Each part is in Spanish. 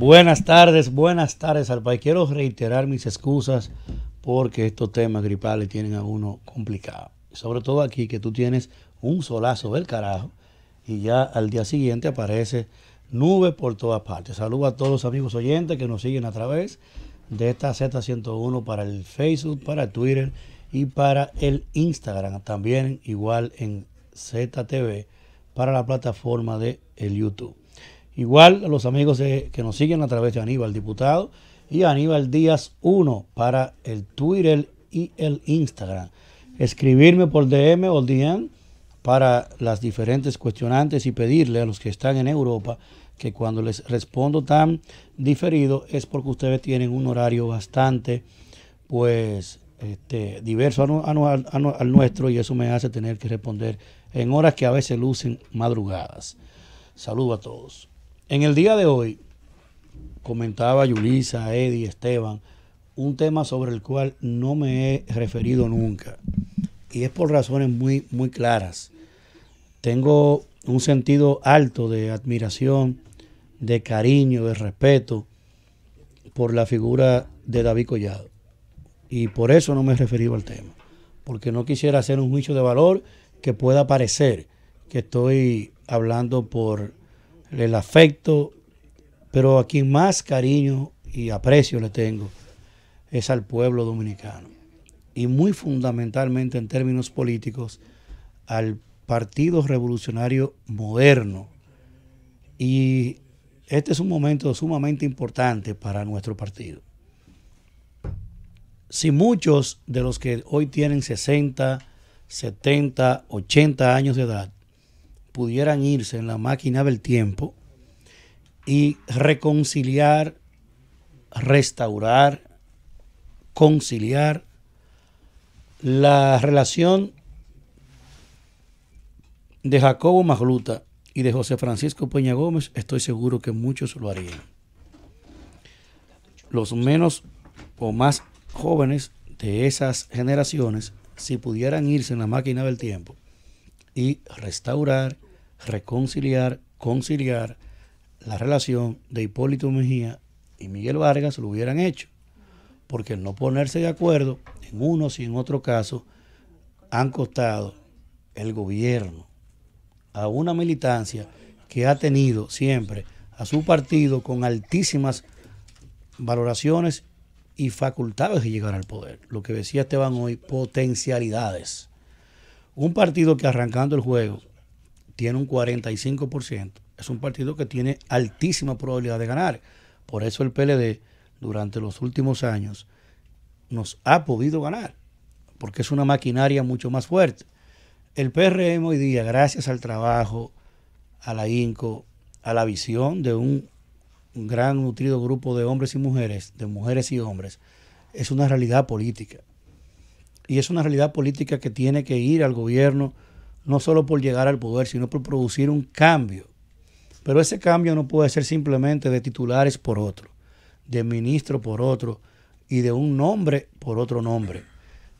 Buenas tardes, buenas tardes al país. Quiero reiterar mis excusas porque estos temas gripales tienen a uno complicado. Sobre todo aquí que tú tienes un solazo del carajo y ya al día siguiente aparece nube por todas partes. Saludo a todos los amigos oyentes que nos siguen a través de esta Z101 para el Facebook, para Twitter y para el Instagram. También igual en ZTV para la plataforma de el YouTube. Igual a los amigos que nos siguen a través de Aníbal Diputado y Aníbal Díaz 1 para el Twitter y el Instagram. Escribirme por DM o DM para las diferentes cuestionantes y pedirle a los que están en Europa que cuando les respondo tan diferido es porque ustedes tienen un horario bastante pues este, diverso al, al nuestro y eso me hace tener que responder en horas que a veces lucen madrugadas. Saludo a todos. En el día de hoy, comentaba Yulisa, Eddie, Esteban, un tema sobre el cual no me he referido nunca. Y es por razones muy, muy claras. Tengo un sentido alto de admiración, de cariño, de respeto por la figura de David Collado. Y por eso no me he referido al tema. Porque no quisiera hacer un juicio de valor que pueda parecer que estoy hablando por el afecto, pero a quien más cariño y aprecio le tengo es al pueblo dominicano. Y muy fundamentalmente en términos políticos, al Partido Revolucionario Moderno. Y este es un momento sumamente importante para nuestro partido. Si muchos de los que hoy tienen 60, 70, 80 años de edad pudieran irse en la máquina del tiempo y reconciliar, restaurar, conciliar la relación de Jacobo Magluta y de José Francisco Peña Gómez, estoy seguro que muchos lo harían. Los menos o más jóvenes de esas generaciones, si pudieran irse en la máquina del tiempo, y restaurar, reconciliar, conciliar la relación de Hipólito Mejía y Miguel Vargas lo hubieran hecho. Porque no ponerse de acuerdo en uno y en otro caso han costado el gobierno a una militancia que ha tenido siempre a su partido con altísimas valoraciones y facultades de llegar al poder. Lo que decía Esteban hoy, potencialidades. Un partido que arrancando el juego tiene un 45%, es un partido que tiene altísima probabilidad de ganar. Por eso el PLD durante los últimos años nos ha podido ganar, porque es una maquinaria mucho más fuerte. El PRM hoy día, gracias al trabajo, a la INCO, a la visión de un, un gran nutrido grupo de hombres y mujeres, de mujeres y hombres, es una realidad política y es una realidad política que tiene que ir al gobierno, no solo por llegar al poder, sino por producir un cambio. Pero ese cambio no puede ser simplemente de titulares por otro, de ministro por otro y de un nombre por otro nombre.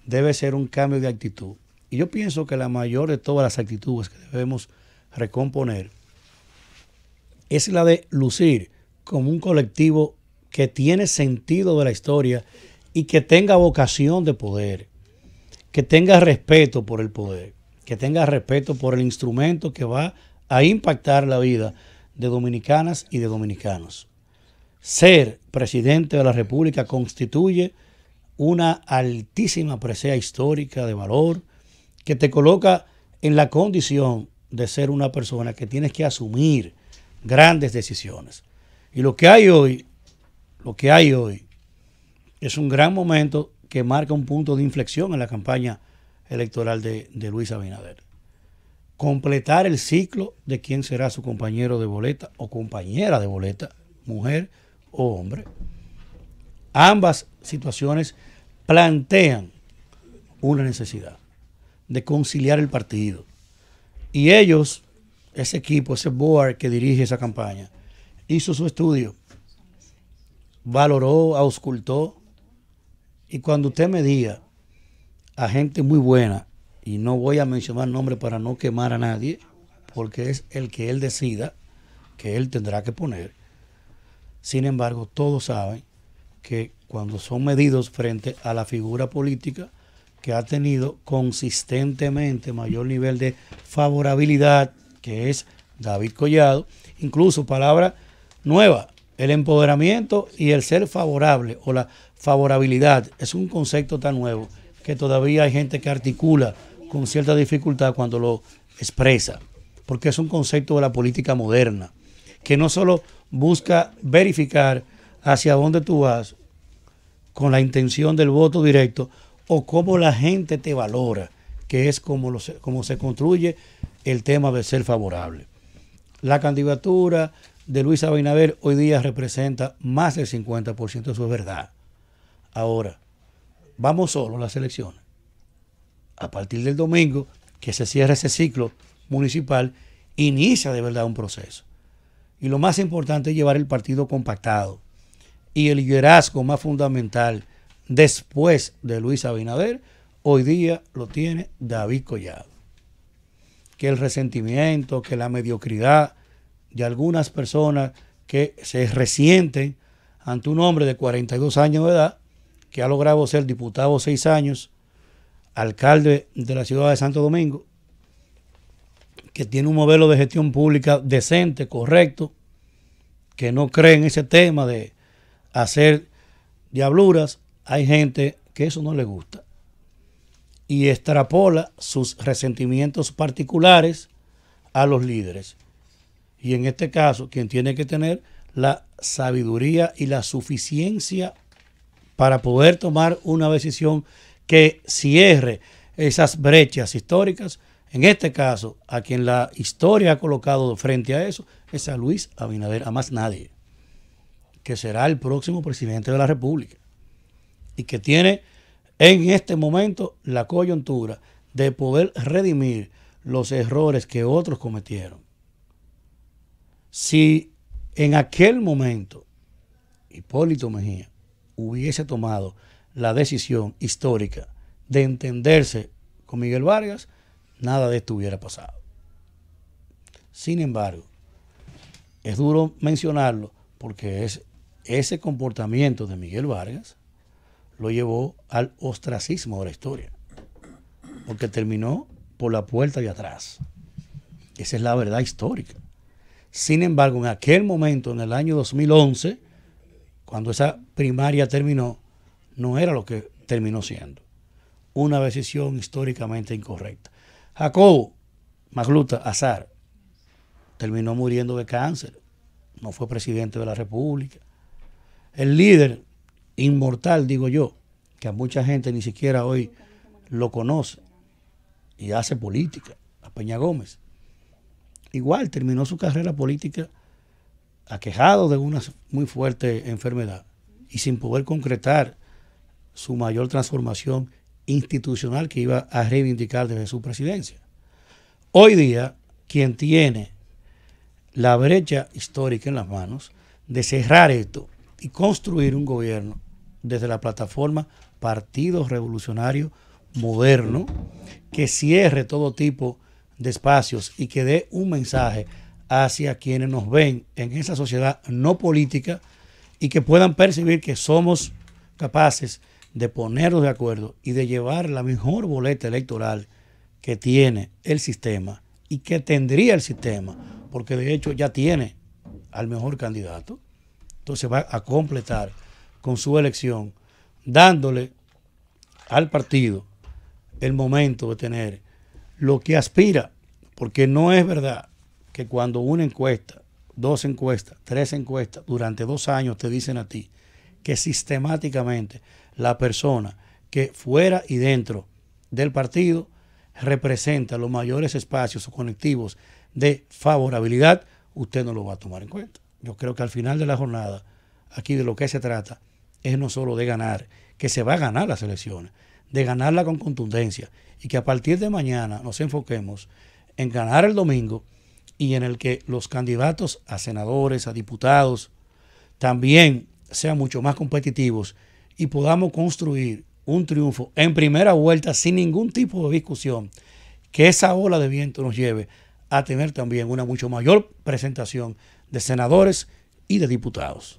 Debe ser un cambio de actitud. Y yo pienso que la mayor de todas las actitudes que debemos recomponer es la de lucir como un colectivo que tiene sentido de la historia y que tenga vocación de poder que tenga respeto por el poder, que tenga respeto por el instrumento que va a impactar la vida de dominicanas y de dominicanos. Ser presidente de la República constituye una altísima presea histórica de valor que te coloca en la condición de ser una persona que tienes que asumir grandes decisiones. Y lo que hay hoy, lo que hay hoy, es un gran momento que marca un punto de inflexión en la campaña electoral de, Luis Abinader. Completar el ciclo de quién será su compañero de boleta o compañera de boleta, mujer o hombre. Ambas situaciones plantean una necesidad de conciliar el partido. Y ellos, ese equipo, ese board que dirige esa campaña, hizo su estudio, valoró, auscultó y cuando usted me diga a gente muy buena, y no voy a mencionar nombre para no quemar a nadie, porque es el que él decida que él tendrá que poner. Sin embargo, todos saben que cuando son medidos frente a la figura política que ha tenido consistentemente mayor nivel de favorabilidad, que es David Collado, incluso palabra nueva, el empoderamiento y el ser favorable o la favorabilidad es un concepto tan nuevo que todavía hay gente que articula con cierta dificultad cuando lo expresa, porque es un concepto de la política moderna, que no solo busca verificar hacia dónde tú vas con la intención del voto directo o cómo la gente te valora, que es como, como se construye el tema de ser favorable. La candidatura, de Luis Abinader hoy día representa más del 50%, de su verdad. Ahora, vamos solo a las elecciones. A partir del domingo, que se cierra ese ciclo municipal, inicia de verdad un proceso. Y lo más importante es llevar el partido compactado. Y el liderazgo más fundamental después de Luis Abinader, hoy día lo tiene David Collado. Que el resentimiento, que la mediocridad, de algunas personas que se resienten ante un hombre de 42 años de edad que ha logrado ser diputado seis años, alcalde de la ciudad de Santo Domingo, que tiene un modelo de gestión pública decente, correcto, que no cree en ese tema de hacer diabluras, hay gente que eso no le gusta y extrapola sus resentimientos particulares a los líderes. Y en este caso, quien tiene que tener la sabiduría y la suficiencia para poder tomar una decisión que cierre esas brechas históricas. En este caso, a quien la historia ha colocado frente a eso es a Luis Abinader, a más nadie, que será el próximo presidente de la República y que tiene en este momento la coyuntura de poder redimir los errores que otros cometieron si en aquel momento Hipólito Mejía hubiese tomado la decisión histórica de entenderse con Miguel Vargas, nada de esto hubiera pasado. Sin embargo, es duro mencionarlo porque es ese comportamiento de Miguel Vargas lo llevó al ostracismo de la historia, porque terminó por la puerta de atrás. Esa es la verdad histórica. Sin embargo, en aquel momento, en el año 2011, cuando esa primaria terminó, no era lo que terminó siendo. Una decisión históricamente incorrecta. Jacobo Magluta Azar terminó muriendo de cáncer. No fue presidente de la República. El líder inmortal, digo yo, que a mucha gente ni siquiera hoy lo conoce y hace política, a Peña Gómez igual terminó su carrera política aquejado de una muy fuerte enfermedad y sin poder concretar su mayor transformación institucional que iba a reivindicar desde su presidencia. Hoy día, quien tiene la brecha histórica en las manos de cerrar esto y construir un gobierno desde la plataforma Partido Revolucionario Moderno que cierre todo tipo de de espacios y que dé un mensaje hacia quienes nos ven en esa sociedad no política y que puedan percibir que somos capaces de ponernos de acuerdo y de llevar la mejor boleta electoral que tiene el sistema y que tendría el sistema, porque de hecho ya tiene al mejor candidato. Entonces va a completar con su elección, dándole al partido el momento de tener lo que aspira, porque no es verdad que cuando una encuesta, dos encuestas, tres encuestas, durante dos años te dicen a ti que sistemáticamente la persona que fuera y dentro del partido representa los mayores espacios o conectivos de favorabilidad, usted no lo va a tomar en cuenta. Yo creo que al final de la jornada, aquí de lo que se trata es no solo de ganar, que se va a ganar las elecciones, de ganarla con contundencia y que a partir de mañana nos enfoquemos en ganar el domingo y en el que los candidatos a senadores, a diputados, también sean mucho más competitivos y podamos construir un triunfo en primera vuelta sin ningún tipo de discusión, que esa ola de viento nos lleve a tener también una mucho mayor presentación de senadores y de diputados.